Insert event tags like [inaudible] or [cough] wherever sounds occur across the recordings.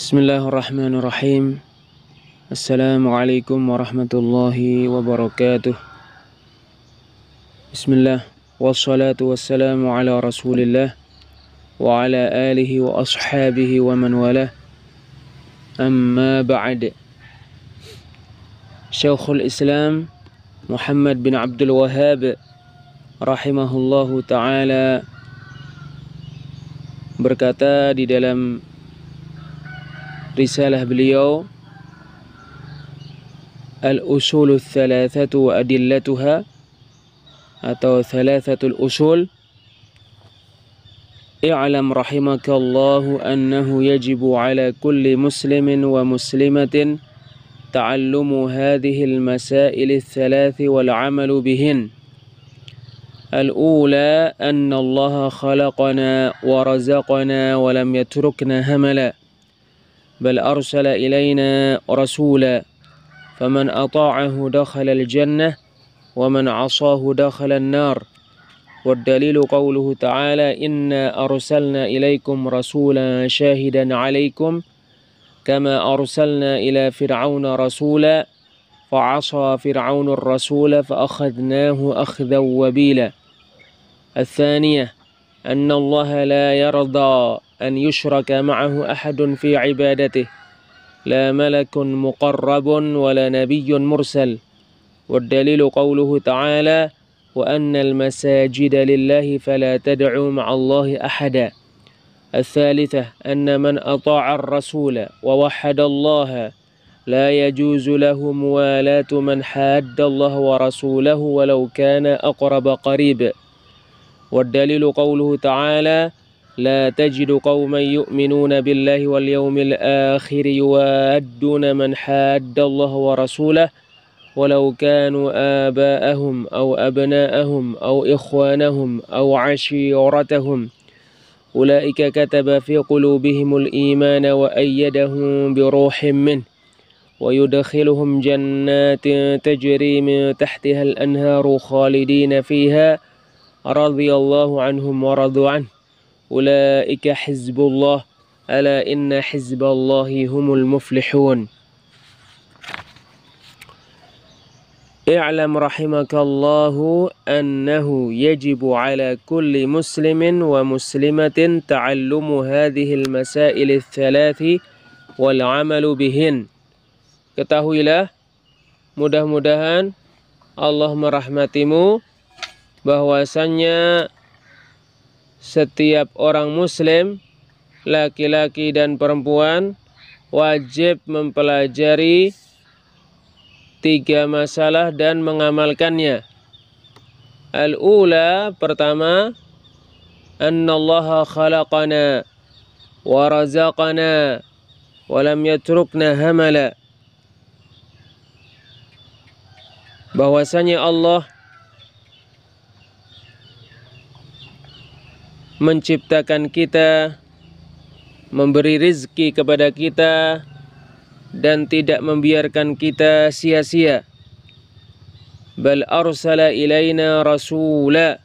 بسم الله الرحمن الرحيم السلام عليكم ورحمة الله وبركاته بسم الله والصلاة والسلام على رسول الله وعلى آله وأصحابه ومن والاه أما بعد شيخ الإسلام محمد بن عبد الوهاب الله تعالى berkata di dalam رسالة باليوم الأصول الثلاثة وأدلتها أتوا ثلاثة الأصول اعلم رحمك الله أنه يجب على كل مسلم ومسلمة تعلم هذه المسائل الثلاث والعمل بهن الأولى أن الله خلقنا ورزقنا ولم يتركنا هملاً بل أرسل إلينا رسولا فمن أطاعه دخل الجنة ومن عصاه دخل النار والدليل قوله تعالى إنا أرسلنا إليكم رسولا شاهدا عليكم كما أرسلنا إلى فرعون رسولا فعصى فرعون الرسول فأخذناه أخذا وبيلا الثانية أن الله لا يرضى أن يشرك معه أحد في عبادته لا ملك مقرب ولا نبي مرسل والدليل قوله تعالى وأن المساجد لله فلا تدعوا مع الله أحدا الثالثة أن من أطاع الرسول ووحد الله لا يجوز له موالاة من حاد الله ورسوله ولو كان أقرب قريب والدليل قوله تعالى لا تجد قوما يؤمنون بالله واليوم الآخر يوادون من حاد الله ورسوله ولو كانوا آباءهم أو أبناءهم أو إخوانهم أو عشيرتهم أولئك كتب في قلوبهم الإيمان وأيدهم بروح منه ويدخلهم جنات تجري من تحتها الأنهار خالدين فيها رضي الله عنهم ورضوا عنه أولئك حزب الله ألا إن حزب الله هم المفلحون اعلم رحمك الله أنه يجب على كل مسلم ومسلمة تعلم هذه المسائل الثلاث والعمل بهن Ketahuilah mudah-mudahan Allah merahmatimu bahwasannya setiap orang muslim laki-laki dan perempuan wajib mempelajari tiga masalah dan mengamalkannya. Al-ula pertama annallaha khalaqana wa razaqana yatrukna hamala. Bahwasanya Allah menciptakan kita, memberi rizki kepada kita, dan tidak membiarkan kita sia-sia. Bal arsala ilaina rasula.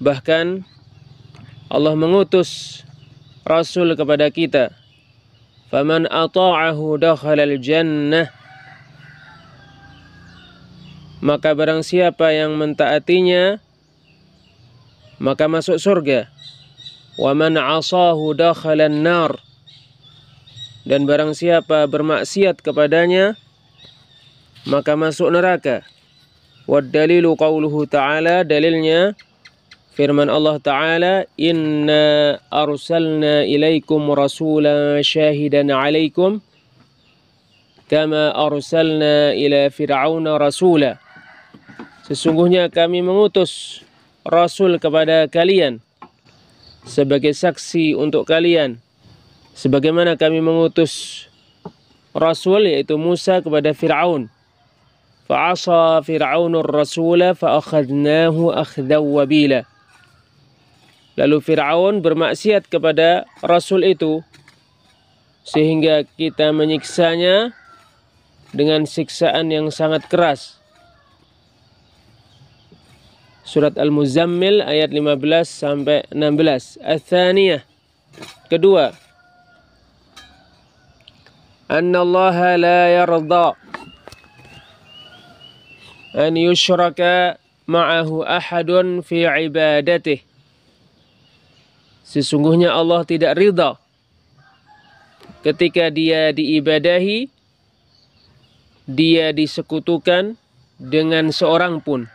Bahkan Allah mengutus Rasul kepada kita. Faman ata'ahu dakhalal jannah. Maka barang siapa yang mentaatinya, maka masuk surga. Wa man 'asahu dakhalan nar. Dan barang siapa bermaksiat kepadanya maka masuk neraka. Wad dalilu qauluhu ta'ala dalilnya firman Allah taala inna arsalna ilaikum rasulan syahidan alaikum kama arsalna ila fir'auna rasula Sesungguhnya kami mengutus Rasul kepada kalian sebagai saksi untuk kalian sebagaimana kami mengutus Rasul yaitu Musa kepada Fir'aun fa'asa Fir'aunur Rasula fa'akhadnahu akhdaw wabila lalu Fir'aun bermaksiat kepada Rasul itu sehingga kita menyiksanya dengan siksaan yang sangat keras Surat Al-Muzammil ayat 15 sampai 16. ats Kedua. Annallaha la yarda an yushraka ma'ahu ahadun fi ibadatih. Sesungguhnya Allah tidak ridha ketika dia diibadahi, dia disekutukan dengan seorang pun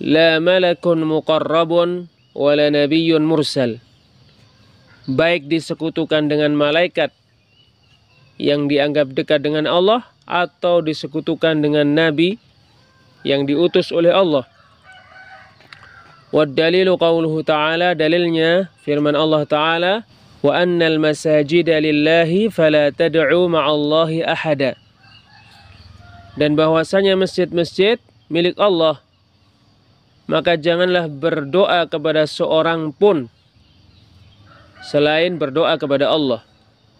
la malakun muqarrabun wala nabiyyun mursal baik disekutukan dengan malaikat yang dianggap dekat dengan Allah atau disekutukan dengan nabi yang diutus oleh Allah wad dalilu ta'ala dalilnya firman Allah ta'ala wa annal masajida lillahi fala tad'u ma'allahi ahada dan bahwasanya masjid-masjid milik Allah maka janganlah berdoa kepada seorang pun selain berdoa kepada Allah.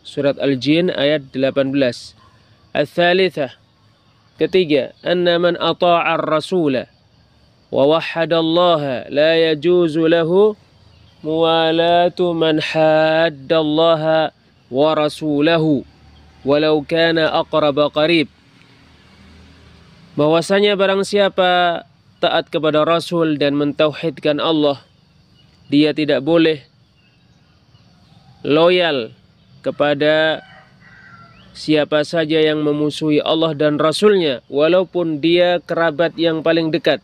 Surat Al-Jin ayat 18. Al-thalithah. Ketiga, anna man ata'a ar wa wahhada Allah la yajuzu lahu muwalatu man hadda Allah wa rasulahu walau kana aqraba qarib. Bahwasanya barang siapa taat kepada Rasul dan mentauhidkan Allah. Dia tidak boleh loyal kepada siapa saja yang memusuhi Allah dan Rasulnya walaupun dia kerabat yang paling dekat.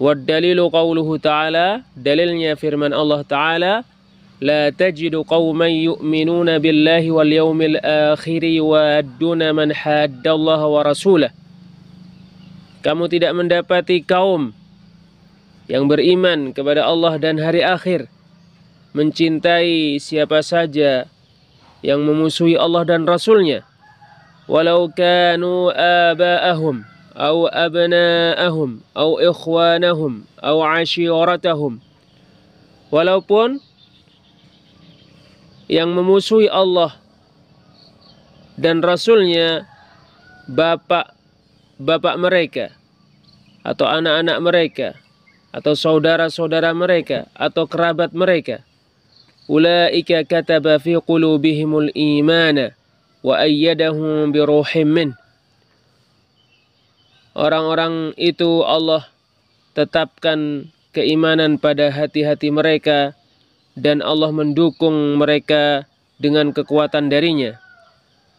Wadalilu qawluhu ta'ala dalilnya firman Allah ta'ala لا تجد قوما يؤمنون بالله واليوم الآخر يوادون من حاد الله ورسوله kamu tidak mendapati kaum yang beriman kepada Allah dan hari akhir, mencintai siapa saja yang memusuhi Allah dan Rasulnya, walau kanu aba'ahum, atau abna'ahum, atau ikhwanahum, au ashiratahum, walaupun yang memusuhi Allah dan Rasulnya, bapak, bapak mereka atau anak-anak mereka atau saudara-saudara mereka atau kerabat mereka ulaika kataba fi qulubihimul imana wa ayyadahum bi min orang-orang itu Allah tetapkan keimanan pada hati-hati mereka dan Allah mendukung mereka dengan kekuatan darinya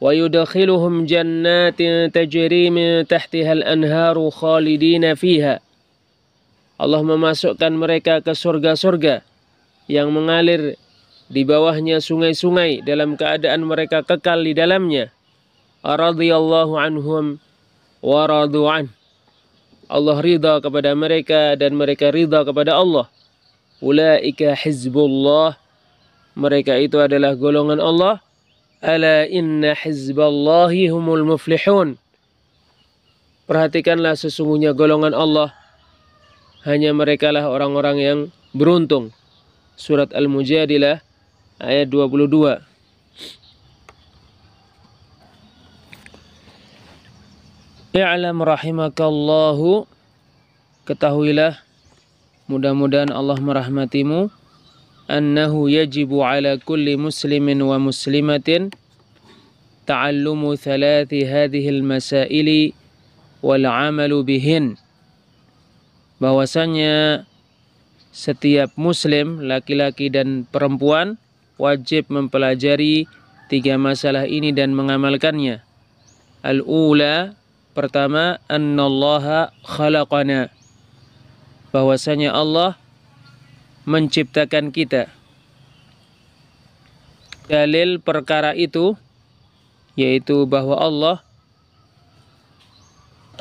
ويدخلهم جنات تجري من تحتها الأنهار خالدين فيها Allah memasukkan mereka ke surga-surga yang mengalir di bawahnya sungai-sungai dalam keadaan mereka kekal di dalamnya. Radhiyallahu anhum wa radu'an. Allah ridha kepada mereka dan mereka ridha kepada Allah. Ulaika hizbullah. Mereka itu adalah golongan Allah Ala inna hizballahi humul muflihun. Perhatikanlah sesungguhnya golongan Allah. Hanya merekalah orang-orang yang beruntung. Surat Al-Mujadilah ayat 22. I'lam rahimakallahu Ketahuilah Mudah-mudahan Allah merahmatimu أنه يجب على كل مسلم ومسلمة تعلم ثلاث هذه المسائل والعمل بهن amalu bahwasanya setiap muslim laki-laki dan perempuan wajib mempelajari tiga masalah ini dan mengamalkannya al-ula pertama annallaha khalaqana bahwasanya Allah menciptakan kita. Dalil perkara itu yaitu bahwa Allah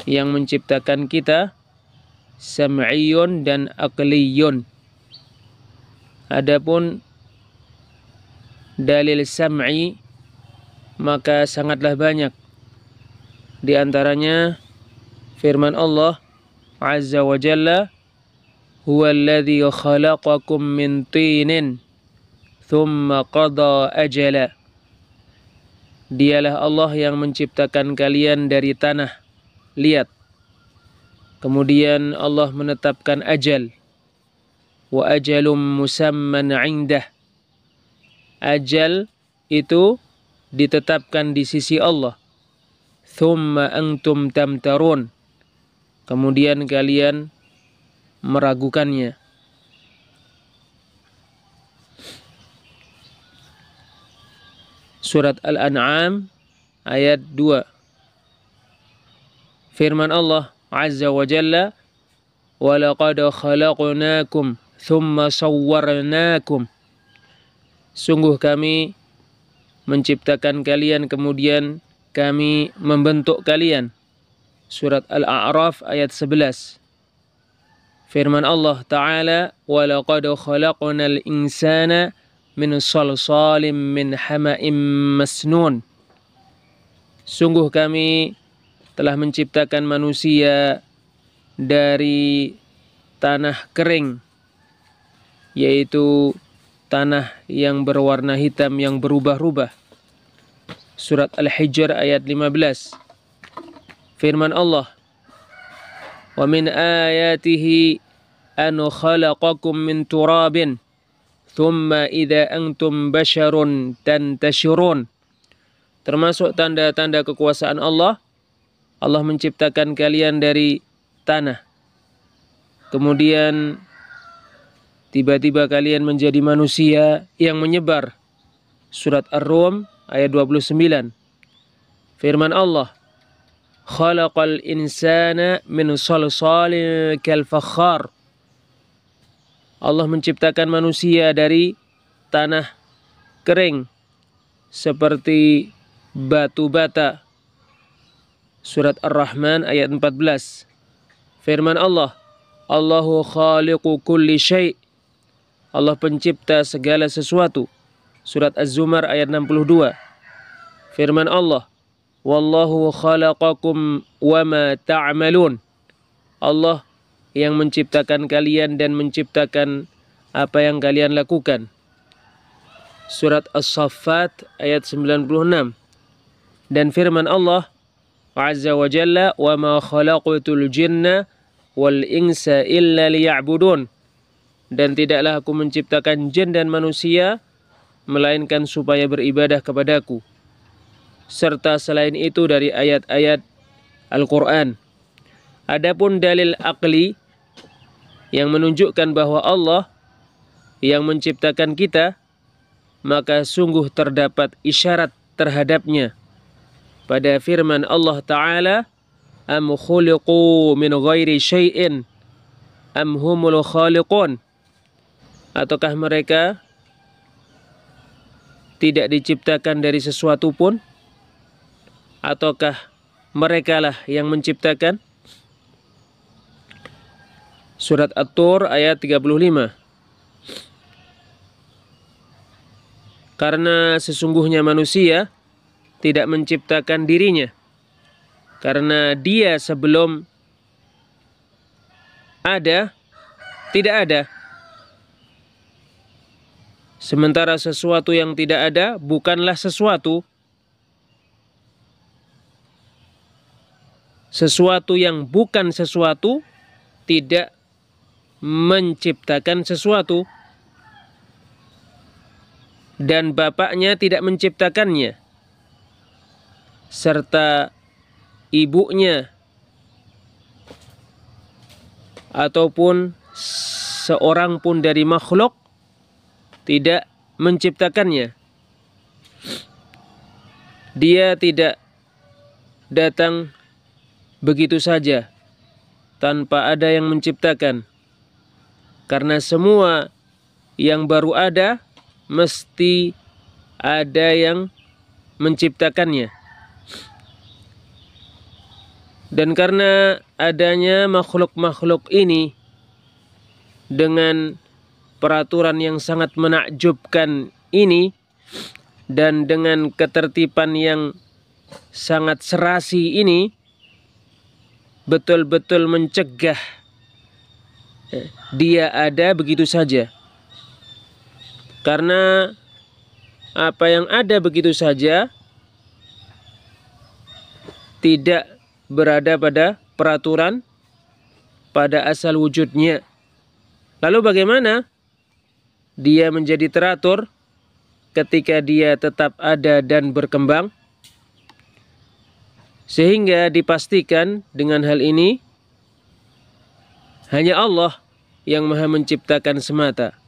yang menciptakan kita sam'iyun dan aqliyun. Adapun dalil sam'i maka sangatlah banyak. Di antaranya firman Allah Azza wa Jalla الذي خلقكم min طين thumma qada ajala Dialah Allah yang menciptakan kalian dari tanah Lihat. kemudian Allah menetapkan ajal wa ajalum musamman indah ajal itu ditetapkan di sisi Allah thumma antum tamtarun kemudian kalian meragukannya. Surat Al-An'am ayat 2. Firman Allah Azza wa Jalla, "Walaqad khalaqnakum thumma sawwarnakum." Sungguh kami menciptakan kalian kemudian kami membentuk kalian. Surat Al-A'raf ayat 11. Firman Allah Ta'ala, وَلَقَدْ خَلَقْنَا الْإِنسَانَ مِنْ صَلْصَالٍ مِنْ حَمَئٍ مَسْنُونَ Sungguh kami telah menciptakan manusia dari tanah kering, yaitu tanah yang berwarna hitam yang berubah-ubah. Surat Al-Hijr ayat 15. Firman Allah, ومن آياته أن خلقكم من تراب ثم إذا أنتم بشر تنتشرون termasuk tanda-tanda kekuasaan Allah Allah menciptakan kalian dari tanah kemudian tiba-tiba kalian menjadi manusia yang menyebar surat Ar-Rum ayat 29 firman Allah khalaqal insana min salsalin kal fakhar. Allah menciptakan manusia dari tanah kering seperti batu bata. Surat Ar-Rahman ayat 14. Firman Allah, Allahu khaliqu kulli syai'. Allah pencipta segala sesuatu. Surat Az-Zumar ayat 62. Firman Allah, wallahu khalaqakum wama ta'amalun. Allah yang menciptakan kalian dan menciptakan apa yang kalian lakukan. Surat As-Saffat ayat 96. Dan firman Allah Azza wa Jalla, "Wa ma khalaqatul jinna wal insa illa liya'budun." Dan tidaklah aku menciptakan jin dan manusia melainkan supaya beribadah kepadaku serta selain itu dari ayat-ayat Al-Quran. Adapun dalil akli yang menunjukkan bahwa Allah yang menciptakan kita, maka sungguh terdapat isyarat terhadapnya pada firman Allah Ta'ala, Am khuliqu min ghairi syai'in am humul khaliqun ataukah mereka tidak diciptakan dari sesuatu pun ataukah lah yang menciptakan? Surat At-Tur ayat 35 Karena sesungguhnya manusia tidak menciptakan dirinya Karena dia sebelum ada tidak ada Sementara sesuatu yang tidak ada bukanlah sesuatu sesuatu yang bukan sesuatu tidak menciptakan sesuatu dan bapaknya tidak menciptakannya serta ibunya ataupun seorang pun dari makhluk tidak menciptakannya dia tidak datang begitu saja, tanpa ada yang menciptakan. Karena semua yang baru ada, mesti ada yang menciptakannya. Dan karena adanya makhluk-makhluk ini dengan peraturan yang sangat menakjubkan ini dan dengan ketertiban yang sangat serasi ini betul-betul mencegah eh, dia ada begitu saja. Karena apa yang ada begitu saja tidak berada pada peraturan pada asal wujudnya. Lalu bagaimana dia menjadi teratur ketika dia tetap ada dan berkembang? Sehingga dipastikan dengan hal ini hanya Allah yang maha menciptakan semata.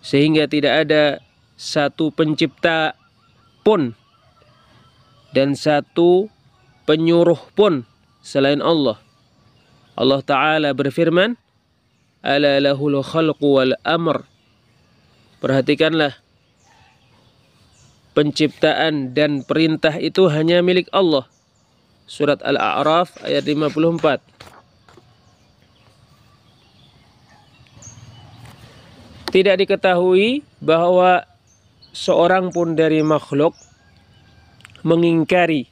Sehingga tidak ada satu pencipta pun dan satu penyuruh pun selain Allah. Allah Ta'ala berfirman, Ala lahul khalqu wal amr. Perhatikanlah penciptaan dan perintah itu hanya milik Allah. Surat Al-A'raf ayat 54. Tidak diketahui bahwa seorang pun dari makhluk mengingkari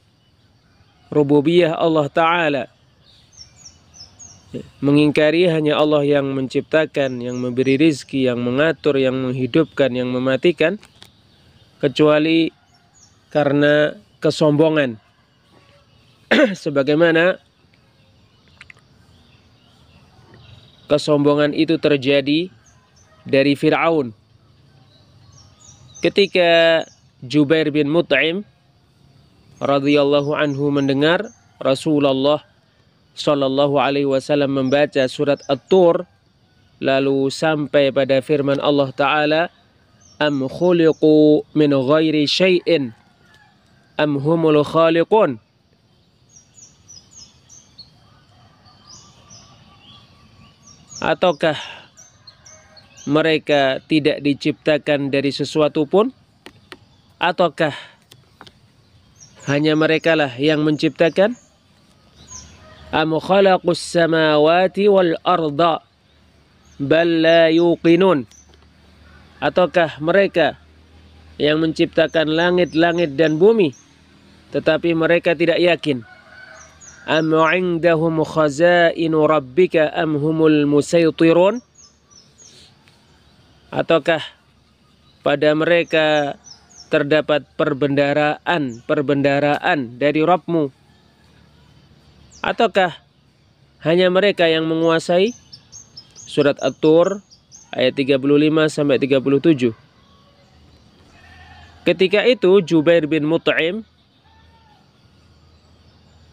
rububiyah Allah Ta'ala. Mengingkari hanya Allah yang menciptakan, yang memberi rizki, yang mengatur, yang menghidupkan, yang mematikan kecuali karena kesombongan [clears throat] sebagaimana kesombongan itu terjadi dari Firaun ketika Jubair bin Mut'im radhiyallahu anhu mendengar Rasulullah Shallallahu alaihi wasallam membaca surat At-Tur lalu sampai pada firman Allah taala am khuliqu min ghairi syai'in am humul khaliqun ataukah mereka tidak diciptakan dari sesuatu pun ataukah hanya merekalah yang menciptakan am khalaqus samawati wal arda bal la yuqinun ataukah mereka yang menciptakan langit-langit dan bumi tetapi mereka tidak yakin am indahum khazainu rabbika am humul musaytirun ataukah pada mereka terdapat perbendaraan perbendaraan dari Rabbmu ataukah hanya mereka yang menguasai surat At-Tur ayat 35 sampai 37. Ketika itu Jubair bin Mut'im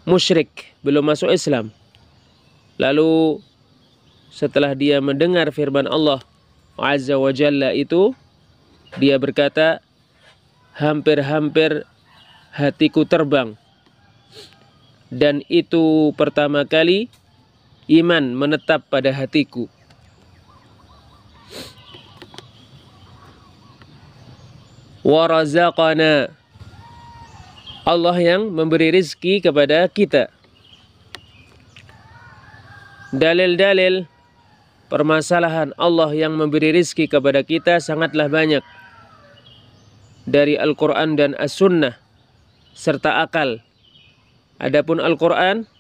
musyrik, belum masuk Islam. Lalu setelah dia mendengar firman Allah Azza wa Jalla itu, dia berkata, hampir-hampir hatiku terbang. Dan itu pertama kali iman menetap pada hatiku. warazaqana Allah yang memberi rizki kepada kita dalil-dalil permasalahan Allah yang memberi rizki kepada kita sangatlah banyak dari Al-Quran dan As-Sunnah serta akal adapun Al-Quran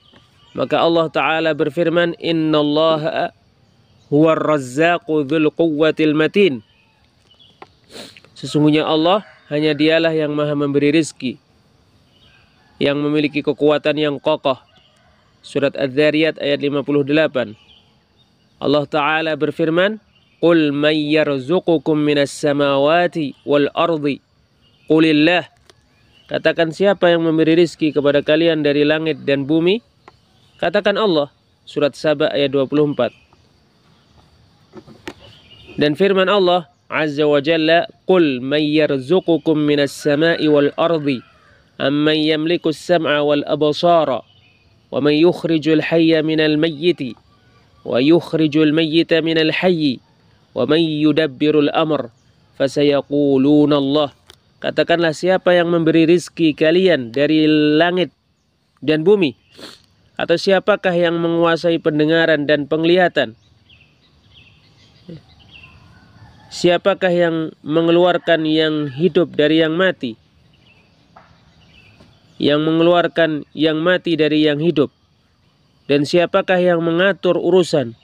maka Allah Ta'ala berfirman innallaha huwar razzaqu dhul quwwatil matin Sesungguhnya Allah hanya dialah yang maha memberi rizki. Yang memiliki kekuatan yang kokoh. Surat Az-Zariyat ayat 58. Allah Ta'ala berfirman, Qul man yarzukukum minas samawati wal ardi. Qulillah. Katakan siapa yang memberi rizki kepada kalian dari langit dan bumi? Katakan Allah. Surat Sabah ayat 24. Dan firman Allah, azza wa jalla qul Katakanlah siapa yang memberi rizki kalian dari langit dan bumi Atau siapakah yang menguasai pendengaran dan penglihatan Siapakah yang mengeluarkan yang hidup dari yang mati? Yang mengeluarkan yang mati dari yang hidup? Dan siapakah yang mengatur urusan?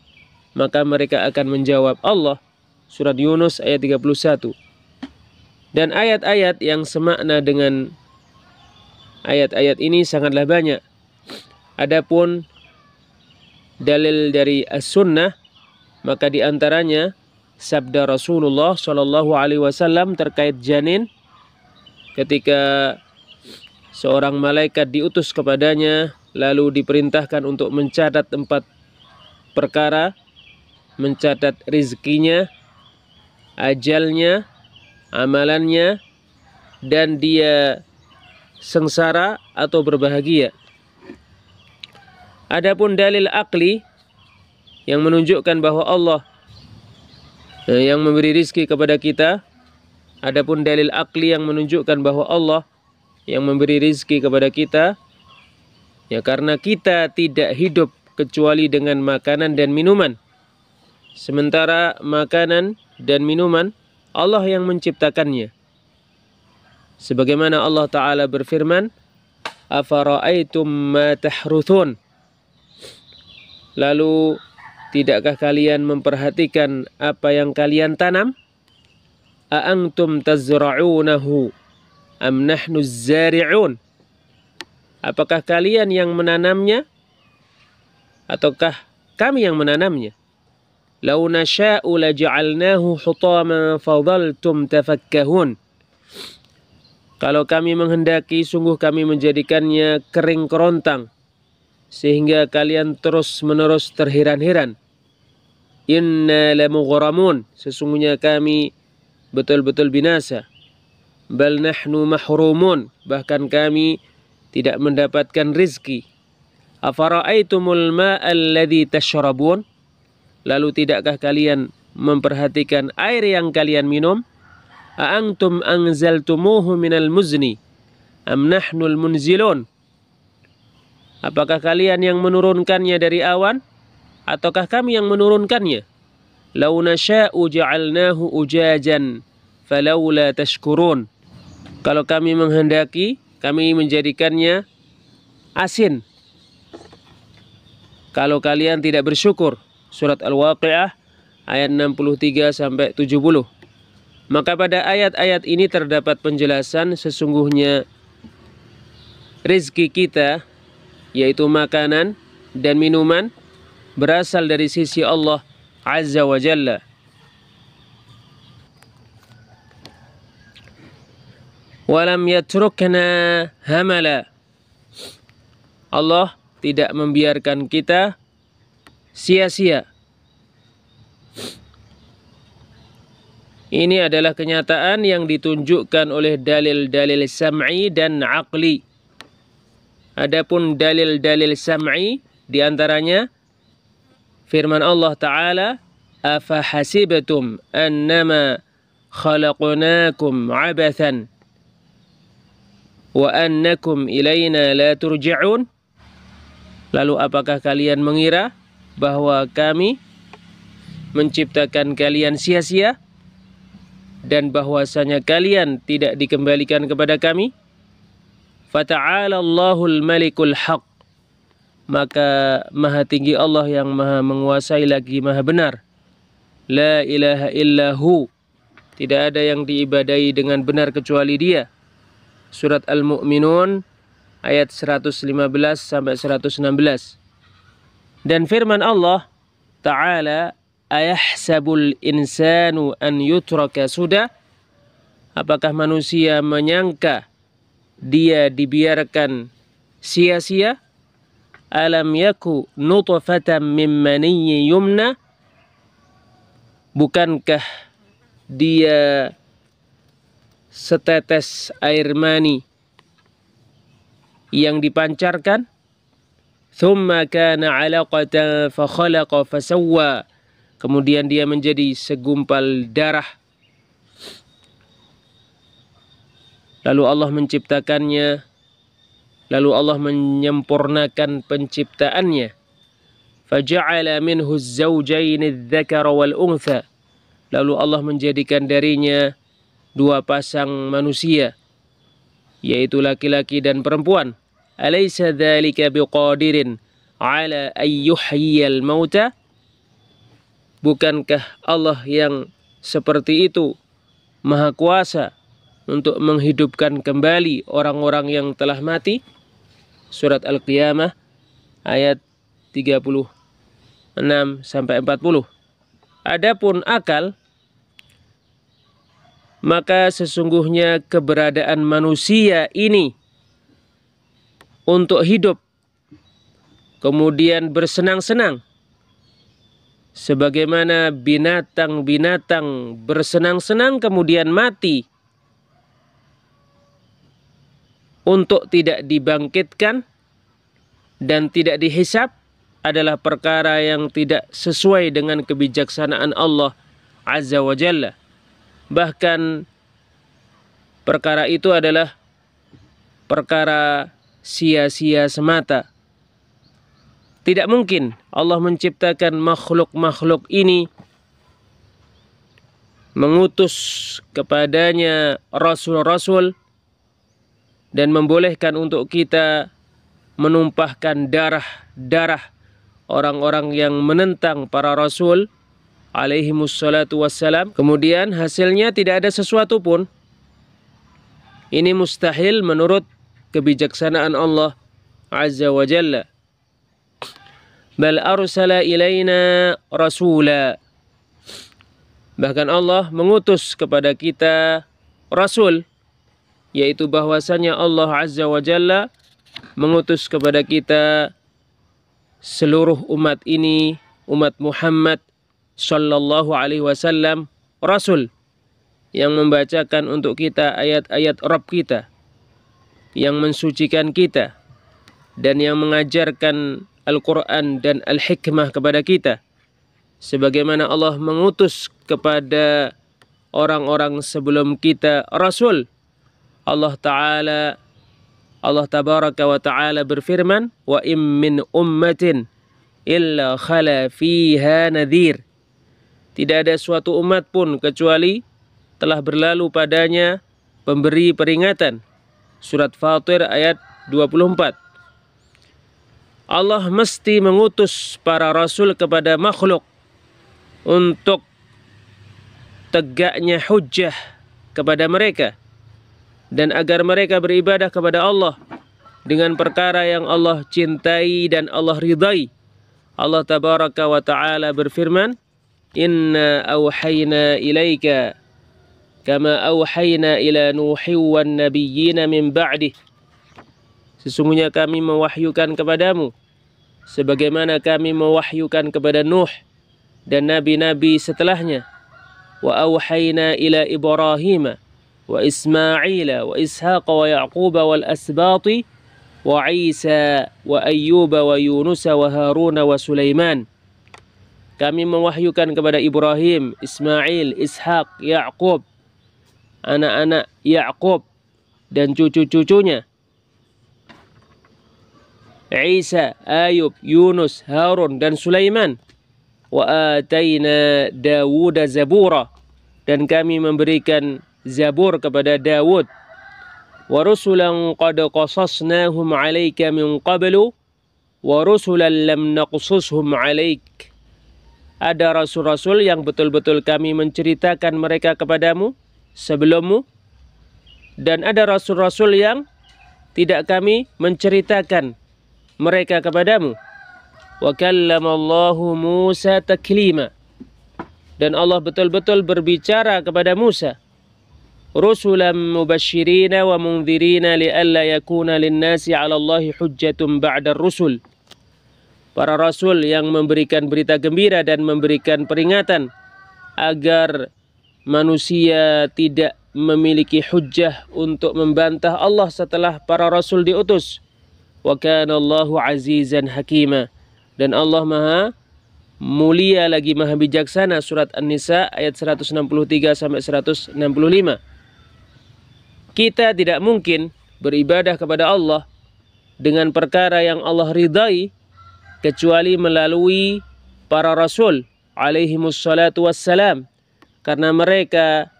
Maka mereka akan menjawab Allah. Surat Yunus ayat 31. Dan ayat-ayat yang semakna dengan ayat-ayat ini sangatlah banyak. Adapun dalil dari As-Sunnah, maka diantaranya antaranya sabda Rasulullah Shallallahu Alaihi Wasallam terkait janin ketika seorang malaikat diutus kepadanya lalu diperintahkan untuk mencatat empat perkara mencatat rizkinya ajalnya amalannya dan dia sengsara atau berbahagia adapun dalil akli yang menunjukkan bahwa Allah Eh, yang memberi rizki kepada kita adapun dalil akli yang menunjukkan bahwa Allah yang memberi rizki kepada kita ya karena kita tidak hidup kecuali dengan makanan dan minuman sementara makanan dan minuman Allah yang menciptakannya sebagaimana Allah taala berfirman afara'aitum ma tahruthun lalu Tidakkah kalian memperhatikan apa yang kalian tanam? A'antum tazra'unahu am nahnu zari'un? Apakah kalian yang menanamnya? Ataukah kami yang menanamnya? Lau nasha'u laja'alnahu hutaman fadaltum tafakkahun. Kalau kami menghendaki, sungguh kami menjadikannya kering kerontang. Sehingga kalian terus-menerus terheran-heran inna lamughramun sesungguhnya kami betul-betul binasa bal nahnu mahrumun bahkan kami tidak mendapatkan rizki afara'aitumul ma'alladhi tashrabun lalu tidakkah kalian memperhatikan air yang kalian minum aantum anzaltumuhu minal muzni am nahnul munzilun apakah kalian yang menurunkannya dari awan ataukah kami yang menurunkannya? Lau nasya'u ja'alnahu ujajan falaula tashkurun. Kalau kami menghendaki, kami menjadikannya asin. Kalau kalian tidak bersyukur. Surat Al-Waqi'ah ayat 63 sampai 70. Maka pada ayat-ayat ini terdapat penjelasan sesungguhnya rezeki kita yaitu makanan dan minuman berasal dari sisi Allah Azza wa Jalla. Walam yatrukna hamala. Allah tidak membiarkan kita sia-sia. Ini adalah kenyataan yang ditunjukkan oleh dalil-dalil sam'i dan akli. Adapun dalil-dalil sam'i diantaranya firman Allah Ta'ala afahasibatum annama khalaqnakum abathan wa annakum ilayna la turja'un lalu apakah kalian mengira bahwa kami menciptakan kalian sia-sia dan bahwasanya kalian tidak dikembalikan kepada kami fata'ala Allahul malikul haq maka maha tinggi Allah yang maha menguasai lagi maha benar. La ilaha illahu. Tidak ada yang diibadai dengan benar kecuali dia. Surat Al-Mu'minun ayat 115 sampai 116. Dan firman Allah Ta'ala Ayahsabul insanu an yutraka sudah Apakah manusia menyangka dia dibiarkan sia-sia? alam yaku nutfatan min mani yumna bukankah dia setetes air mani yang dipancarkan thumma kana alaqatan fa khalaqa sawwa kemudian dia menjadi segumpal darah lalu Allah menciptakannya Lalu Allah menyempurnakan penciptaannya. Faja'ala minhu adh-dhakara wal untha. Lalu Allah menjadikan darinya dua pasang manusia yaitu laki-laki dan perempuan. Alaysa dhalika biqadirin ala ayyuhyiyal mauta? Bukankah Allah yang seperti itu maha kuasa untuk menghidupkan kembali orang-orang yang telah mati? surat Al-Qiyamah ayat 36 sampai 40. Adapun akal maka sesungguhnya keberadaan manusia ini untuk hidup kemudian bersenang-senang sebagaimana binatang-binatang bersenang-senang kemudian mati untuk tidak dibangkitkan dan tidak dihisap adalah perkara yang tidak sesuai dengan kebijaksanaan Allah Azza wa Jalla. Bahkan perkara itu adalah perkara sia-sia semata. Tidak mungkin Allah menciptakan makhluk-makhluk ini mengutus kepadanya rasul-rasul dan membolehkan untuk kita menumpahkan darah-darah orang-orang yang menentang para rasul alaihi wassalatu wassalam. Kemudian hasilnya tidak ada sesuatu pun. Ini mustahil menurut kebijaksanaan Allah Azza wa Jalla. Bal arsala ilaina rasula. Bahkan Allah mengutus kepada kita rasul yaitu bahwasanya Allah Azza wa Jalla mengutus kepada kita seluruh umat ini umat Muhammad sallallahu alaihi wasallam rasul yang membacakan untuk kita ayat-ayat Rabb kita yang mensucikan kita dan yang mengajarkan Al-Quran dan Al-Hikmah kepada kita sebagaimana Allah mengutus kepada orang-orang sebelum kita Rasul Allah Ta'ala Allah Tabaraka wa Ta'ala berfirman wa im min ummatin illa khala fiha nadhir tidak ada suatu umat pun kecuali telah berlalu padanya pemberi peringatan surat Fatir ayat 24 Allah mesti mengutus para rasul kepada makhluk untuk tegaknya hujah kepada mereka dan agar mereka beribadah kepada Allah dengan perkara yang Allah cintai dan Allah ridai. Allah tabaraka wa taala berfirman, "Inna auhayna ilaika kama auhayna ila Nuhin wan nabiyyina min ba'dih." Sesungguhnya kami mewahyukan kepadamu sebagaimana kami mewahyukan kepada Nuh dan nabi-nabi setelahnya. Wa auhayna ila Ibrahim وإسماعيل وإسحاق ويعقوب والأسباط وعيسى وأيوب ويونس وهارون وسليمان Kami mewahyukan kepada Ibrahim, Ismail, Ishak, Yakub, anak-anak Yakub dan cucu-cucunya. Isa, Ayub, Yunus, Harun dan Sulaiman. Wa ataina Dawud zabura dan kami memberikan Zabur kepada Dawud wa rusulan qad qasasnahum 'alaika min qablu wa rusulan lam naqsushum 'alaik ada rasul-rasul yang betul-betul kami menceritakan mereka kepadamu sebelummu dan ada rasul-rasul yang tidak kami menceritakan mereka kepadamu wa kallamallahu Musa taklima dan Allah betul-betul berbicara kepada Musa رسلا مبشرين ومنذرين لئلا يكون للناس على الله حجة بعد الرسل Para rasul yang memberikan berita gembira dan memberikan peringatan agar manusia tidak memiliki hujjah untuk membantah Allah setelah para rasul diutus. Wa kana Allahu azizan hakima. Dan Allah Maha mulia lagi Maha bijaksana surat An-Nisa ayat 163 sampai 165 kita tidak mungkin beribadah kepada Allah dengan perkara yang Allah ridai kecuali melalui para rasul alaihi wassalatu wassalam karena mereka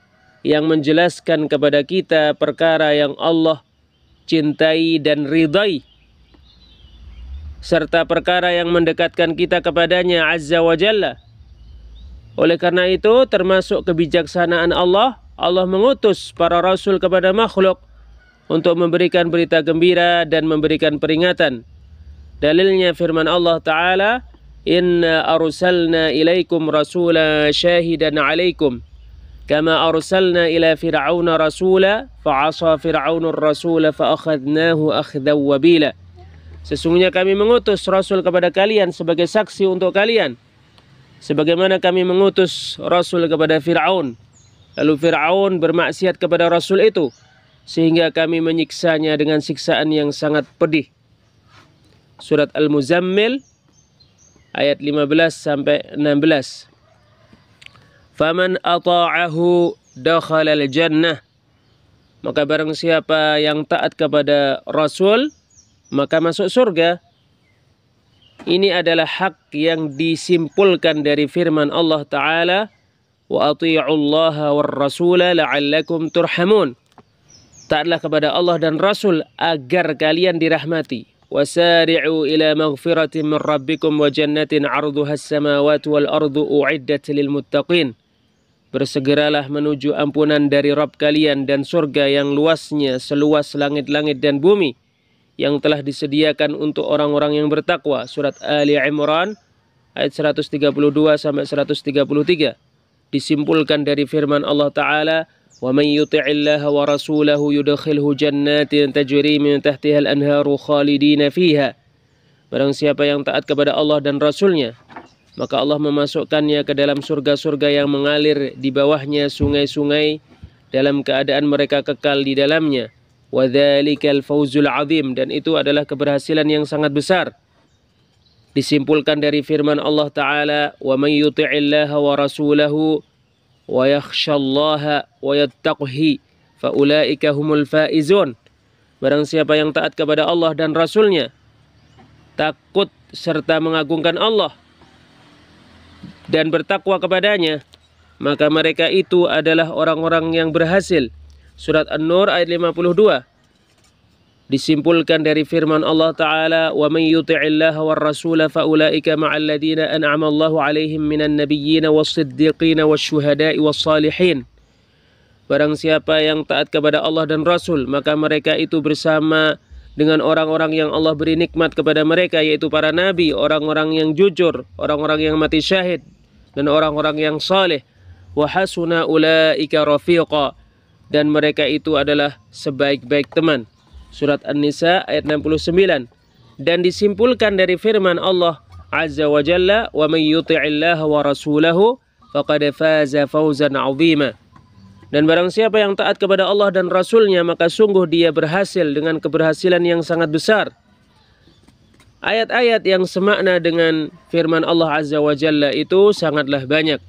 yang menjelaskan kepada kita perkara yang Allah cintai dan ridai serta perkara yang mendekatkan kita kepadanya azza wa jalla oleh karena itu termasuk kebijaksanaan Allah Allah mengutus para rasul kepada makhluk untuk memberikan berita gembira dan memberikan peringatan. Dalilnya firman Allah Ta'ala, Inna arsalna ilaikum rasula syahidan alaikum. Kama arsalna ila Fir'aun rasula, fa'asa fir'aunur rasula fa'akhadnahu akhdaw wabila. Sesungguhnya kami mengutus Rasul kepada kalian sebagai saksi untuk kalian. Sebagaimana kami mengutus Rasul kepada Fir'aun. Lalu Fir'aun bermaksiat kepada Rasul itu sehingga kami menyiksanya dengan siksaan yang sangat pedih. Surat Al-Muzammil ayat 15 sampai 16. Faman ata'ahu al jannah. Maka barang siapa yang taat kepada Rasul maka masuk surga. Ini adalah hak yang disimpulkan dari firman Allah Ta'ala wa اللَّهَ وَالرَّسُولَ لَعَلَّكُمْ تُرْحَمُونَ Taatlah kepada Allah dan Rasul agar kalian dirahmati. وَسَارِعُوا إِلَى مَغْفِرَةٍ min rabbikum وَجَنَّةٍ عَرْضُهَا السَّمَاوَاتُ وَالْأَرْضُ أُعِدَّتْ لِلْمُتَّقِينَ Bersegeralah menuju ampunan dari Rabb kalian dan surga yang luasnya seluas langit-langit dan bumi yang telah disediakan untuk orang-orang yang bertakwa. Surat Ali Imran ayat 132 sampai 133 disimpulkan dari firman Allah taala وَمَنْ يُطِعِ اللَّهَ وَرَسُولَهُ يُدَخِلْهُ جَنَّاتٍ تَجْرِي مِنْ تَحْتِهَا الْأَنْهَارُ خَالِدِينَ فِيهَا" Barang siapa yang taat kepada Allah dan Rasulnya Maka Allah memasukkannya ke dalam surga-surga yang mengalir di bawahnya sungai-sungai Dalam keadaan mereka kekal di dalamnya وَذَلِكَ الْفَوْزُ الْعَظِيمُ Dan itu adalah keberhasilan yang sangat besar Disimpulkan dari firman Allah Ta'ala Wa man yuti'illaha wa rasulahu Wa yakhshallaha wa هُمُ Faulaika humul faizun Barang siapa yang taat kepada Allah dan Rasulnya Takut serta mengagungkan Allah Dan bertakwa kepadanya Maka mereka itu adalah orang-orang yang berhasil Surat An-Nur ayat 52 Disimpulkan dari firman Allah Ta'ala, وَمَنْ يُطِعِ اللَّهَ وَالرَّسُولَ فَأُولَٰئِكَ مَعَ الَّذِينَ أَنْعَمَ اللَّهُ عَلَيْهِمْ مِنَ النَّبِيِّينَ وَالصِّدِّقِينَ وَالشُّهَدَاءِ وَالصَّالِحِينَ Barang siapa yang taat kepada Allah dan Rasul, maka mereka itu bersama dengan orang-orang yang Allah beri nikmat kepada mereka, yaitu para nabi, orang-orang yang jujur, orang-orang yang mati syahid, dan orang-orang yang saleh. وَحَسُنَا أُولَٰئِكَ رَفِيقًا Dan mereka itu adalah sebaik-baik teman surat An-Nisa ayat 69 dan disimpulkan dari firman Allah Azza wa Jalla wa may yuti'illaha wa rasulahu faqad faza fawzan 'azima dan barang siapa yang taat kepada Allah dan Rasulnya maka sungguh dia berhasil dengan keberhasilan yang sangat besar Ayat-ayat yang semakna dengan firman Allah Azza wa Jalla itu sangatlah banyak.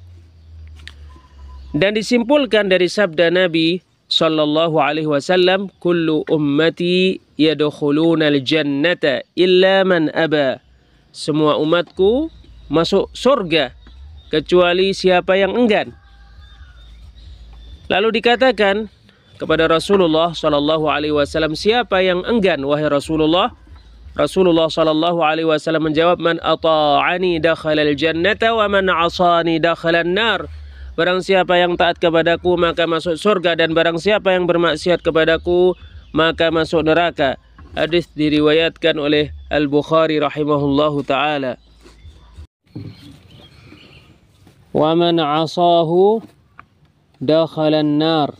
Dan disimpulkan dari sabda Nabi sallallahu alaihi wasallam kullu ummati yadkhulunal jannata illa man aba semua umatku masuk surga kecuali siapa yang enggan lalu dikatakan kepada Rasulullah Sallallahu Alaihi Wasallam siapa yang enggan wahai Rasulullah Rasulullah Sallallahu Alaihi Wasallam menjawab man ata'ani dakhalal jannata wa man asani dakhalan nar Barang siapa yang taat kepadaku maka masuk surga dan barang siapa yang bermaksiat kepadaku maka masuk neraka. Hadis diriwayatkan oleh Al-Bukhari rahimahullahu taala. Wa man 'asahu nar.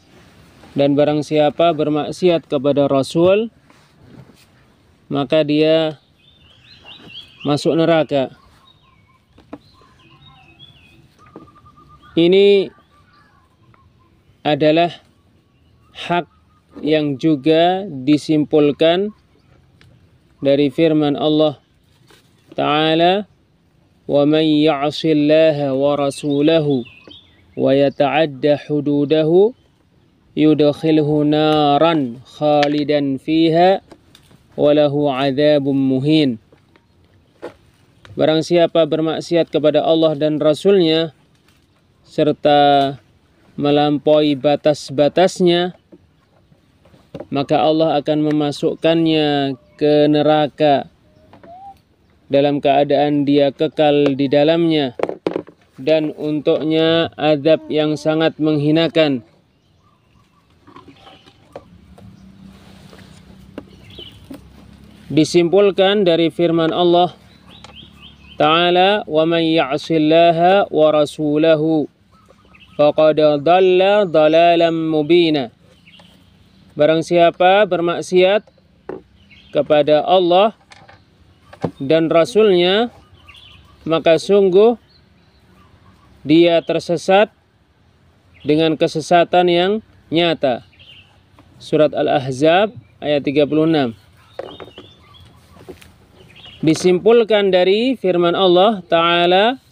Dan barang siapa bermaksiat kepada Rasul maka dia masuk neraka. Ini adalah hak yang juga disimpulkan dari firman Allah Ta'ala وَمَنْ يَعْصِ اللَّهَ وَرَسُولَهُ وَيَتَعَدَّ حُدُودَهُ يُدَخِلْهُ نَارًا خَالِدًا فِيهَا وَلَهُ عَذَابٌ مُهِينٌ Barang siapa bermaksiat kepada Allah dan Rasulnya, serta melampaui batas-batasnya maka Allah akan memasukkannya ke neraka dalam keadaan dia kekal di dalamnya dan untuknya azab yang sangat menghinakan disimpulkan dari firman Allah taala wa may ya'sillaha wa rasulahu faqad dhalla dhalalan mubina. Barang siapa bermaksiat kepada Allah dan Rasulnya, maka sungguh dia tersesat dengan kesesatan yang nyata. Surat Al-Ahzab ayat 36. Disimpulkan dari firman Allah Ta'ala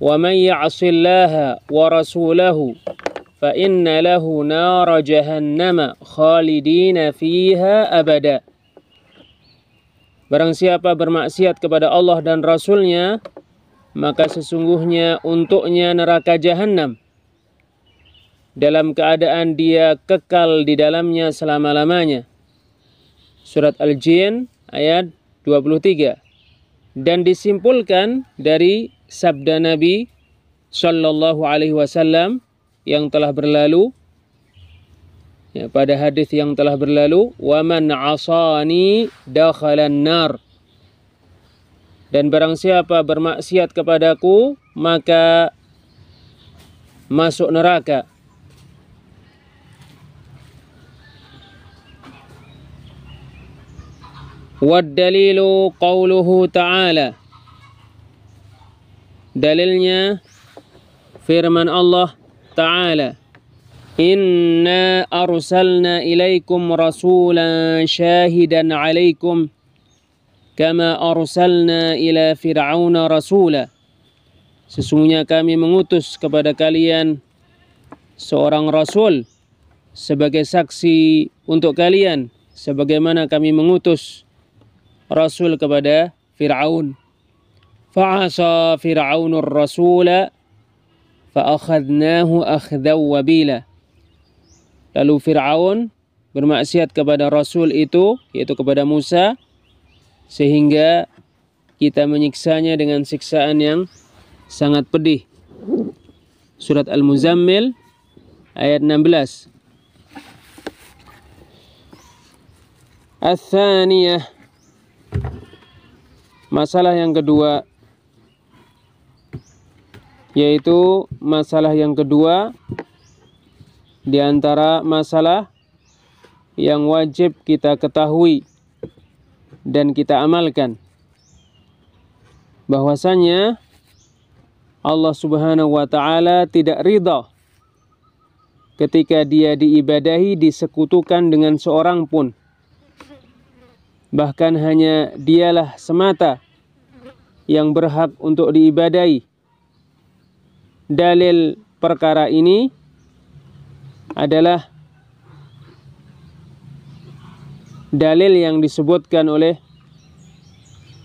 ومن يعص الله ورسوله فإن له نار جهنم خالدين فيها أبدا Barang siapa bermaksiat kepada Allah dan Rasulnya, maka sesungguhnya untuknya neraka jahanam. Dalam keadaan dia kekal di dalamnya selama-lamanya. Surat Al-Jin ayat 23. Dan disimpulkan dari sabda Nabi Shallallahu Alaihi Wasallam yang telah berlalu ya, pada hadis yang telah berlalu waman asani dakhalan nar dan barang siapa bermaksiat kepadaku maka masuk neraka Wad dalilu qawluhu ta'ala Dalilnya firman Allah Ta'ala Inna arsalna ilaikum rasulan syahidan alaikum Kama arsalna ila fir'auna rasula Sesungguhnya kami mengutus kepada kalian seorang rasul sebagai saksi untuk kalian sebagaimana kami mengutus rasul kepada Firaun. فعصى فرعون الرسول فأخذناه أخذا وبيلا Lalu Fir'aun bermaksiat kepada Rasul itu, yaitu kepada Musa, sehingga kita menyiksanya dengan siksaan yang sangat pedih. Surat Al-Muzammil ayat 16. Al-Thaniyah Masalah yang kedua yaitu masalah yang kedua di antara masalah yang wajib kita ketahui dan kita amalkan bahwasanya Allah Subhanahu wa taala tidak ridha ketika dia diibadahi disekutukan dengan seorang pun bahkan hanya dialah semata yang berhak untuk diibadahi dalil perkara ini adalah dalil yang disebutkan oleh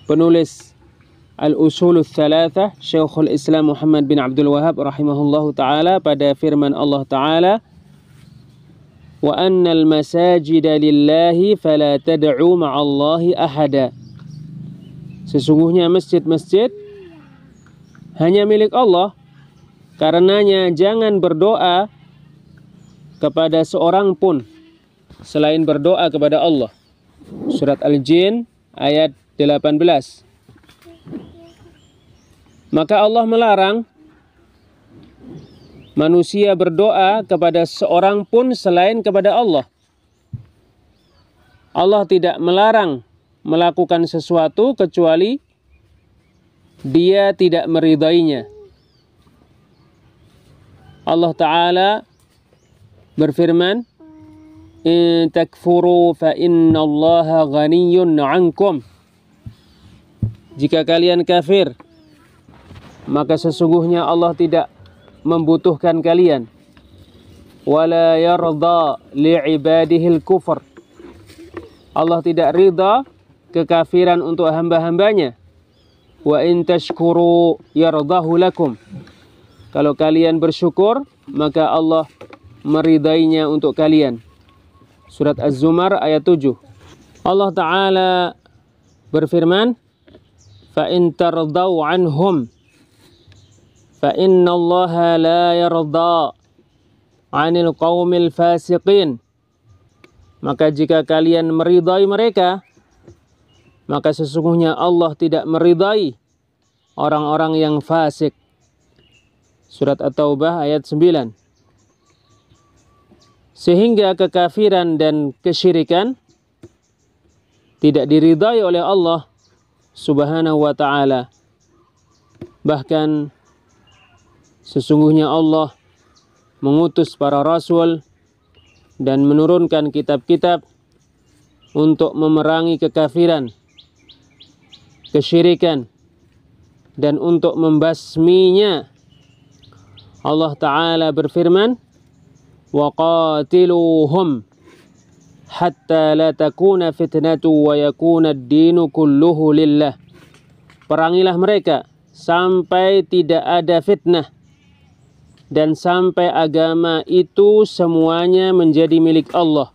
penulis Al-Usul Thalatha Syekhul Islam Muhammad bin Abdul Wahab rahimahullahu taala pada firman Allah taala wa annal masajida lillahi fala tad'u ma'allahi ahada Sesungguhnya masjid-masjid hanya milik Allah Karenanya jangan berdoa kepada seorang pun selain berdoa kepada Allah. Surat Al-Jin ayat 18. Maka Allah melarang manusia berdoa kepada seorang pun selain kepada Allah. Allah tidak melarang melakukan sesuatu kecuali dia tidak meridainya. Allah Ta'ala berfirman In takfuru fa innallaha ghaniyun ankum Jika kalian kafir maka sesungguhnya Allah tidak membutuhkan kalian wala yarda li'ibadihil kufr Allah tidak ridha kekafiran untuk hamba-hambanya wa in tashkuru yardahu lakum kalau kalian bersyukur, maka Allah meridainya untuk kalian. Surat Az-Zumar ayat 7. Allah Ta'ala berfirman, فَإِنْ تَرْضَوْ عَنْهُمْ فَإِنَّ اللَّهَ لَا يَرْضَى عَنِ الْقَوْمِ الْفَاسِقِينَ Maka jika kalian meridai mereka, maka sesungguhnya Allah tidak meridai orang-orang yang fasik. Surat At-Taubah ayat 9. Sehingga kekafiran dan kesyirikan tidak diridai oleh Allah Subhanahu wa taala. Bahkan sesungguhnya Allah mengutus para rasul dan menurunkan kitab-kitab untuk memerangi kekafiran, kesyirikan, dan untuk membasminya Allah Ta'ala berfirman وَقَاتِلُوهُمْ حَتَّى لَا تَكُونَ فِتْنَةٌ وَيَكُونَ الدِّينُ كُلُّهُ لِلَّهِ Perangilah mereka sampai tidak ada fitnah dan sampai agama itu semuanya menjadi milik Allah.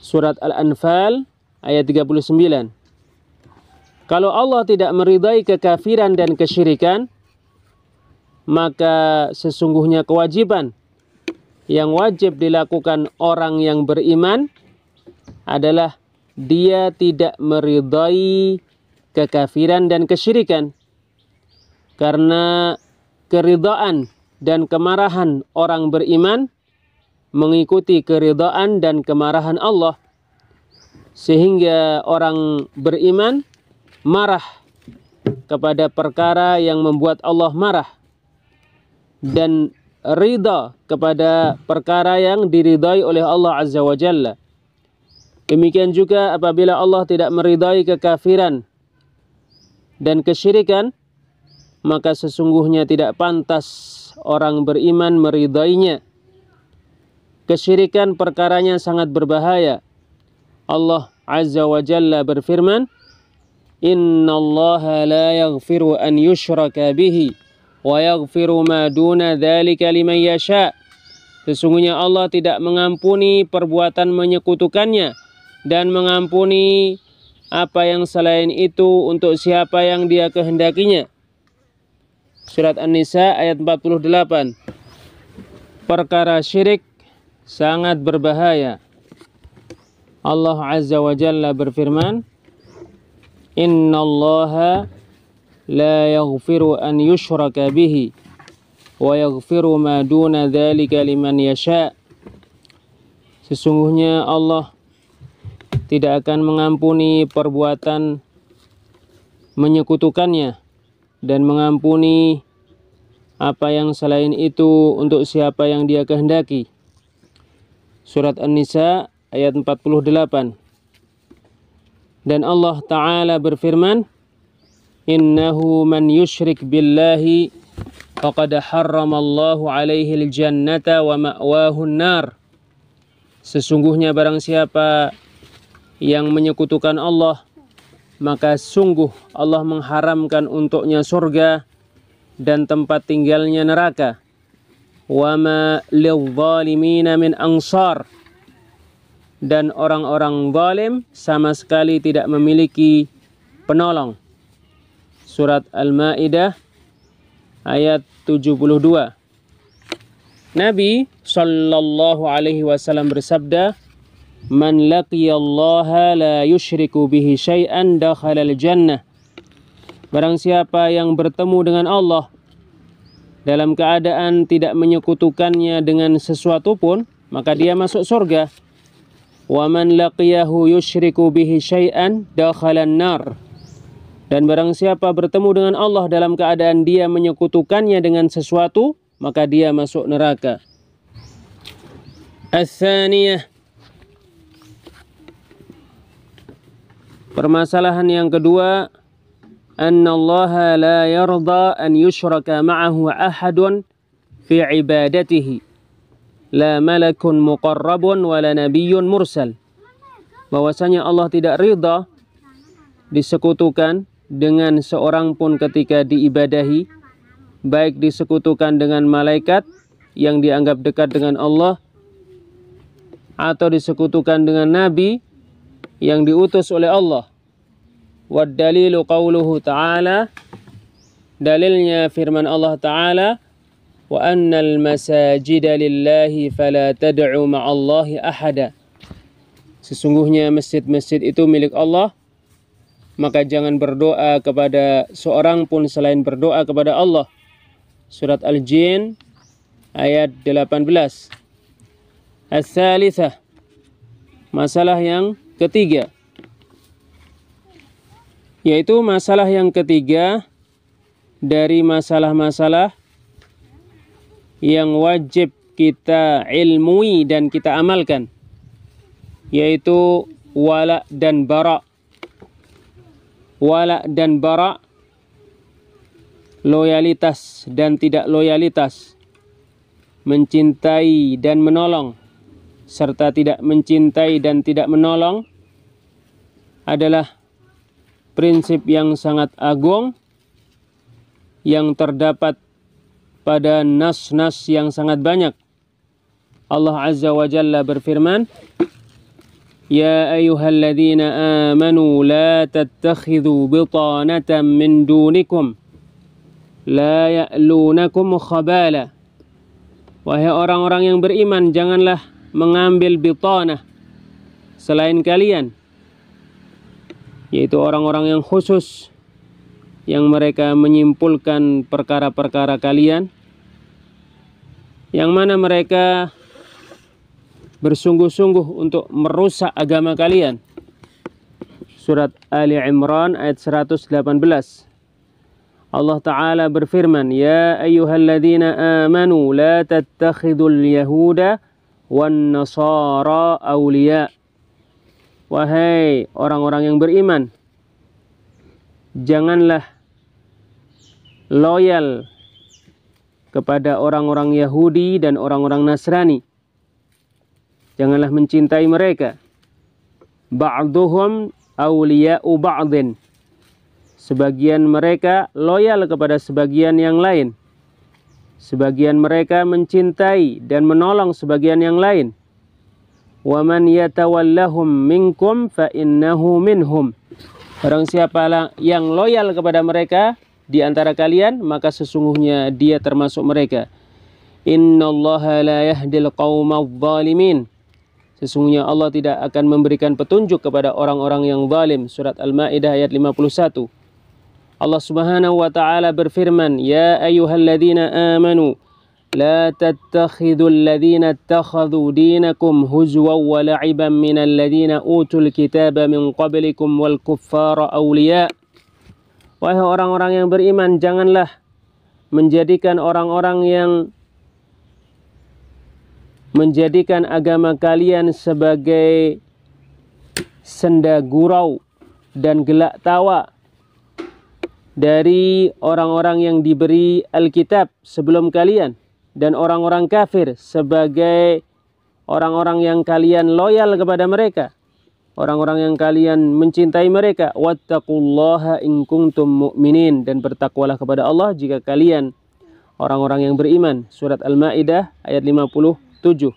Surat Al-Anfal ayat 39. Kalau Allah tidak meridai kekafiran dan kesyirikan, maka sesungguhnya kewajiban yang wajib dilakukan orang yang beriman adalah dia tidak meridai kekafiran dan kesyirikan karena keridaan dan kemarahan orang beriman mengikuti keridaan dan kemarahan Allah sehingga orang beriman marah kepada perkara yang membuat Allah marah dan ridha kepada perkara yang diridhai oleh Allah Azza wa Jalla. Demikian juga apabila Allah tidak meridhai kekafiran dan kesyirikan, maka sesungguhnya tidak pantas orang beriman meridhainya. Kesyirikan perkaranya sangat berbahaya. Allah Azza wa Jalla berfirman, Inna Allah la yaghfiru an yushraka bihi وَيَغْفِرُ مَا دُونَ ذَلِكَ لِمَنْ يَشَاءُ Sesungguhnya Allah tidak mengampuni perbuatan menyekutukannya dan mengampuni apa yang selain itu untuk siapa yang dia kehendakinya. Surat An-Nisa ayat 48. Perkara syirik sangat berbahaya. Allah Azza wa Jalla berfirman, Inna allaha لا يغفر أن يشرك به ويغفر ما دون ذلك لمن يشاء Sesungguhnya Allah tidak akan mengampuni perbuatan menyekutukannya dan mengampuni apa yang selain itu untuk siapa yang dia kehendaki. Surat An-Nisa ayat 48. Dan Allah taala berfirman, innahu man yushrik billahi faqad harramallahu alaihi aljannata wa ma'wahu nar Sesungguhnya barang siapa yang menyekutukan Allah maka sungguh Allah mengharamkan untuknya surga dan tempat tinggalnya neraka. Wa ma lidzalimina min ansar dan orang-orang zalim sama sekali tidak memiliki penolong surat Al-Maidah ayat 72. Nabi sallallahu alaihi wasallam bersabda, "Man laqiyallaha la yushriku bihi syai'an dakhalal jannah." Barang siapa yang bertemu dengan Allah dalam keadaan tidak menyekutukannya dengan sesuatu pun, maka dia masuk surga. "Wa man laqiyahu yushriku bihi syai'an dakhalan nar." Dan barang siapa bertemu dengan Allah dalam keadaan dia menyekutukannya dengan sesuatu, maka dia masuk neraka. as Permasalahan yang kedua, An allah la yarda an yushraka ma'ahu ahadun fi ibadatihi. La malakun muqarrabun wa la nabiyyun mursal. Bahwasanya Allah tidak ridha disekutukan dengan seorang pun ketika diibadahi baik disekutukan dengan malaikat yang dianggap dekat dengan Allah atau disekutukan dengan nabi yang diutus oleh Allah wad dalilu ta'ala dalilnya firman Allah ta'ala wa annal masajida lillahi fala tad'u ma'allahi ahada sesungguhnya masjid-masjid itu milik Allah maka jangan berdoa kepada seorang pun selain berdoa kepada Allah. Surat Al-Jin ayat 18. Al-Thalithah. Masalah yang ketiga. Yaitu masalah yang ketiga dari masalah-masalah yang wajib kita ilmui dan kita amalkan yaitu wala dan barak wala dan bara loyalitas dan tidak loyalitas mencintai dan menolong serta tidak mencintai dan tidak menolong adalah prinsip yang sangat agung yang terdapat pada nas-nas yang sangat banyak Allah Azza wa Jalla berfirman يا أيها الذين آمنوا لا تتخذوا بطانة من دونكم لا يألونكم خبالا Wahai orang-orang yang beriman, janganlah mengambil bitonah selain kalian, yaitu orang-orang yang khusus yang mereka menyimpulkan perkara-perkara kalian, yang mana mereka bersungguh-sungguh untuk merusak agama kalian. Surat Ali Imran ayat 118. Allah Ta'ala berfirman, Ya ayyuhalladzina amanu la tattakhidul yahuda wan nasara awliya. Wahai orang-orang yang beriman, janganlah loyal kepada orang-orang Yahudi dan orang-orang Nasrani janganlah mencintai mereka ba'duhum awliya'u ba'din sebagian mereka loyal kepada sebagian yang lain sebagian mereka mencintai dan menolong sebagian yang lain wa man yatawallahum minkum fa innahu minhum orang siapa yang loyal kepada mereka di antara kalian, maka sesungguhnya dia termasuk mereka. Innallaha la yahdil qaumadh-dhalimin. Sesungguhnya Allah tidak akan memberikan petunjuk kepada orang-orang yang zalim. Surat Al-Maidah ayat 51. Allah Subhanahu wa taala berfirman, "Ya ayyuhalladzina amanu la tattakhidu ladzina attakhadu dinakum huzwa wa la'iban minal ladzina utul kitaba min qablikum wal kuffara awliya." Wahai orang-orang yang beriman, janganlah menjadikan orang-orang yang menjadikan agama kalian sebagai senda gurau dan gelak tawa dari orang-orang yang diberi Alkitab sebelum kalian dan orang-orang kafir sebagai orang-orang yang kalian loyal kepada mereka orang-orang yang kalian mencintai mereka wattaqullaha in kuntum mu'minin dan bertakwalah kepada Allah jika kalian orang-orang yang beriman surat al-maidah ayat 50 7.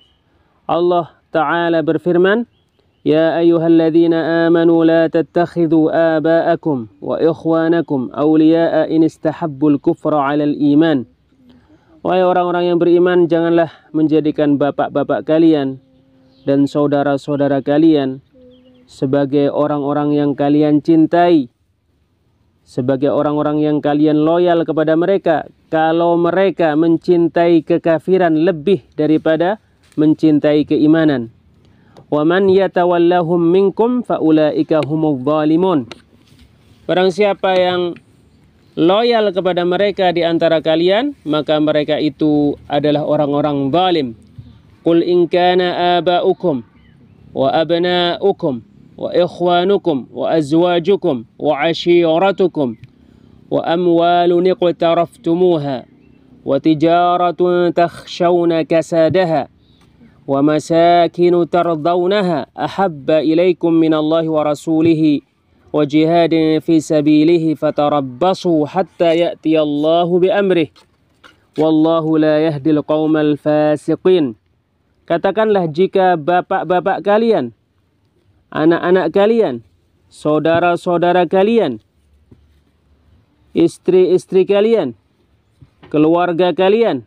Allah Ta'ala berfirman, Ya أيها amanu la لا aba'akum wa ikhwanakum awliya'a in istahabbul kufra 'alal iman Wahai orang-orang yang beriman, janganlah menjadikan bapak-bapak kalian dan saudara-saudara kalian sebagai orang-orang yang kalian cintai sebagai orang-orang yang kalian loyal kepada mereka kalau mereka mencintai kekafiran lebih daripada mencintai keimanan wa man yatawallahum faulaika humudz barang siapa yang loyal kepada mereka di antara kalian maka mereka itu adalah orang-orang zalim qul in kana aba'ukum wa وإخوانكم وأزواجكم وعشيرتكم وأموال اقترفتموها وتجارة تخشون كسادها ومساكن ترضونها أحب إليكم من الله ورسوله وجهاد في سبيله فتربصوا حتى يأتي الله بأمره والله لا يهدي القوم الفاسقين Katakanlah jika bapak-bapak kalian anak-anak kalian, saudara-saudara kalian, istri-istri kalian, keluarga kalian,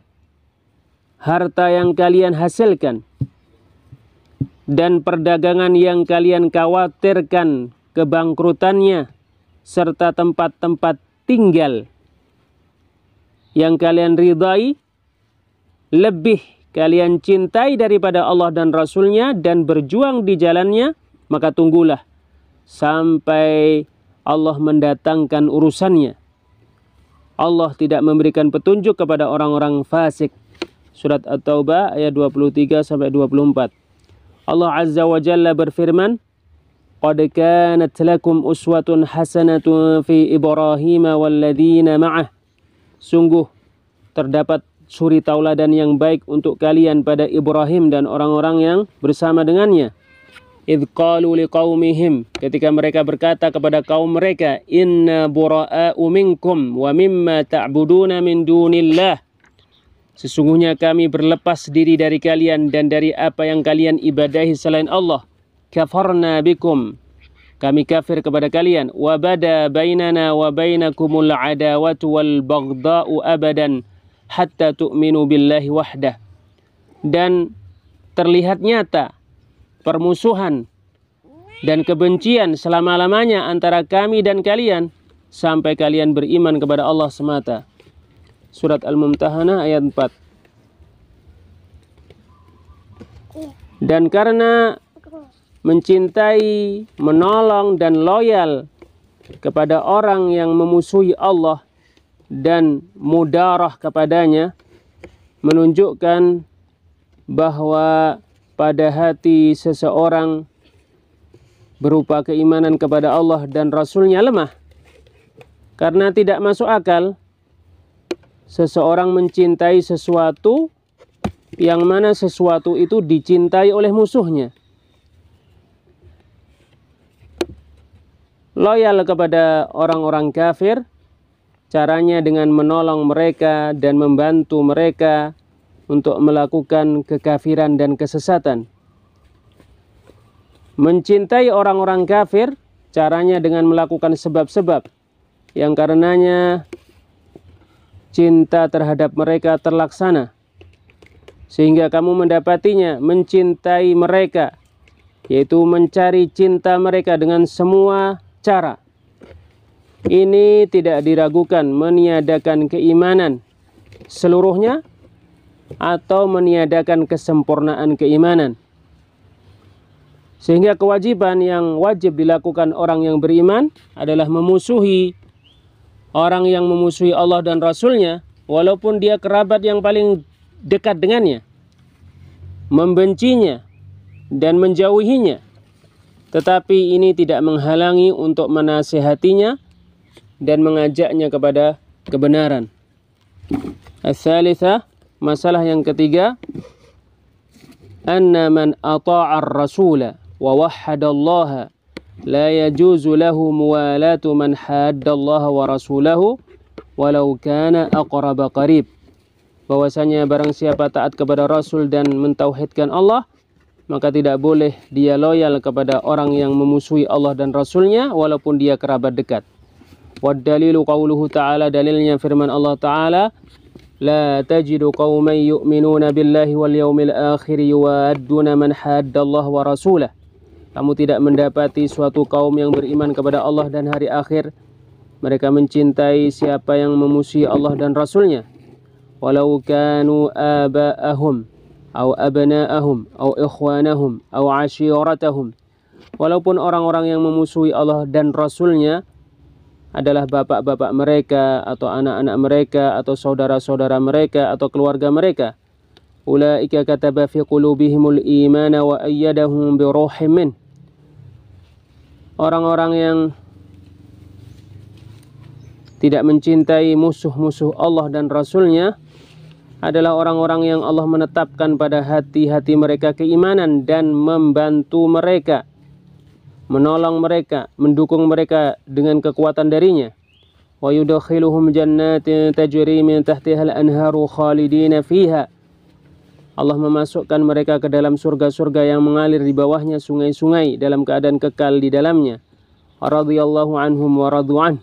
harta yang kalian hasilkan, dan perdagangan yang kalian khawatirkan kebangkrutannya, serta tempat-tempat tinggal yang kalian ridai, lebih kalian cintai daripada Allah dan Rasulnya dan berjuang di jalannya, maka tunggulah sampai Allah mendatangkan urusannya. Allah tidak memberikan petunjuk kepada orang-orang fasik. Surat At-Taubah ayat 23 sampai 24. Allah Azza wa Jalla berfirman, "Qad kanat lakum uswatun hasanatun fi Ibrahim walladzina ma'ah." Sungguh terdapat suri tauladan yang baik untuk kalian pada Ibrahim dan orang-orang yang bersama dengannya. Idh qalu liqaumihim ketika mereka berkata kepada kaum mereka inna bura'a'u minkum wa mimma ta'buduna min dunillah Sesungguhnya kami berlepas diri dari kalian dan dari apa yang kalian ibadahi selain Allah. Kafarna bikum. Kami kafir kepada kalian. Wa bada bainana wa bainakumul adawatu wal baghda'u abadan hatta tu'minu billahi wahdah. Dan terlihat nyata permusuhan dan kebencian selama-lamanya antara kami dan kalian sampai kalian beriman kepada Allah semata. Surat Al-Mumtahanah ayat 4. Dan karena mencintai, menolong dan loyal kepada orang yang memusuhi Allah dan mudarah kepadanya menunjukkan bahwa pada hati seseorang berupa keimanan kepada Allah dan Rasulnya lemah. Karena tidak masuk akal, seseorang mencintai sesuatu yang mana sesuatu itu dicintai oleh musuhnya. Loyal kepada orang-orang kafir, caranya dengan menolong mereka dan membantu mereka untuk melakukan kekafiran dan kesesatan. Mencintai orang-orang kafir caranya dengan melakukan sebab-sebab yang karenanya cinta terhadap mereka terlaksana sehingga kamu mendapatinya mencintai mereka yaitu mencari cinta mereka dengan semua cara ini tidak diragukan meniadakan keimanan seluruhnya atau meniadakan kesempurnaan keimanan. Sehingga kewajiban yang wajib dilakukan orang yang beriman adalah memusuhi orang yang memusuhi Allah dan Rasulnya walaupun dia kerabat yang paling dekat dengannya. Membencinya dan menjauhinya. Tetapi ini tidak menghalangi untuk menasehatinya dan mengajaknya kepada kebenaran. Al-Thalithah Masalah yang ketiga, anna man ata'a ar rasula wa wahhada Allah la yajuzu lahu muwalatu man hadda Allah wa rasulahu walau kana aqrab qarib. Bahwasanya barang siapa taat kepada Rasul dan mentauhidkan Allah, maka tidak boleh dia loyal kepada orang yang memusuhi Allah dan Rasulnya walaupun dia kerabat dekat. dalilu qawluhu ta'ala dalilnya firman Allah ta'ala لا تجد قوما يؤمنون بالله واليوم الآخر يوادون من حد الله ورسوله kamu tidak mendapati suatu kaum yang beriman kepada Allah dan hari akhir mereka mencintai siapa yang memusuhi Allah dan Rasulnya walau kanu aba'ahum au abna'ahum au ikhwanahum au ashiratahum walaupun orang-orang yang memusuhi Allah dan Rasulnya adalah bapak-bapak mereka atau anak-anak mereka atau saudara-saudara mereka atau keluarga mereka. Ulaika kataba fi qulubihimul imana wa ayyadahum bi min. Orang-orang yang tidak mencintai musuh-musuh Allah dan Rasulnya adalah orang-orang yang Allah menetapkan pada hati-hati mereka keimanan dan membantu mereka menolong mereka, mendukung mereka dengan kekuatan darinya. Wa yudkhiluhum jannatin tajri min tahtiha al-anharu khalidina fiha. Allah memasukkan mereka ke dalam surga-surga yang mengalir di bawahnya sungai-sungai dalam keadaan kekal di dalamnya. Radhiyallahu anhum wa radu'an.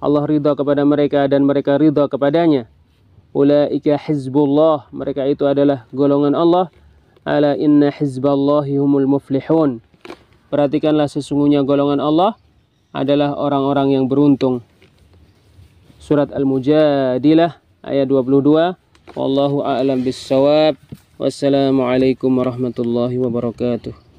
Allah ridha kepada mereka dan mereka ridha kepadanya. Ulaika hizbullah. Mereka itu adalah golongan Allah. Ala inna hizballahi humul muflihun. Perhatikanlah sesungguhnya golongan Allah adalah orang-orang yang beruntung. Surat Al-Mujadilah ayat 22. Wallahu a'lam bissawab. Wassalamualaikum warahmatullahi wabarakatuh.